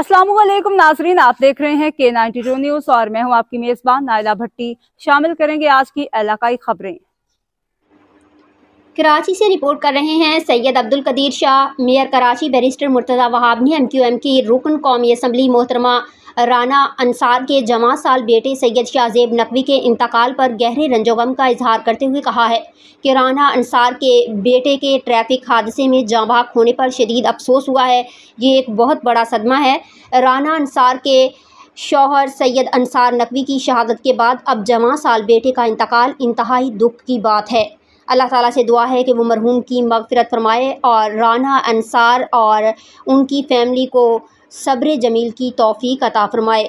असलम नाजरीन आप देख रहे हैं के नाइनटी न्यूज और मैं हूं आपकी मेजबान नायला भट्टी शामिल करेंगे आज की इलाकाई खबरें कराची से रिपोर्ट कर रहे हैं सैयद अब्दुल कदीर शाह मेयर कराची बैरिस्टर मुर्तज़ा वहाब ने एम क्यू एम की रुकन कौमी असम्बली मोहतरमा राना अंसार के जमा साल बेटे सैयद शाहजेब नकवी के इंतकाल पर गहरे रंजोगम का इजहार करते हुए कहा है कि राना अंसार के बेटे के ट्रैफिक हादसे में जाँ जाँबाक होने पर शदीद अफसोस हुआ है ये एक बहुत बड़ा सदमा है राना अंसार के शौहर सैयद अंसार नकवी की शहादत के बाद अब जमा साल बेटे का इंतकाल इंतहाई दुख की बात है अल्लाह ताला से दुआ है कि वो मरहूम की मगफ़रत फरमाए और राना अनसार और उनकी फ़ैमिली को सब्र जमील की तोफ़ी अता फ़रमाए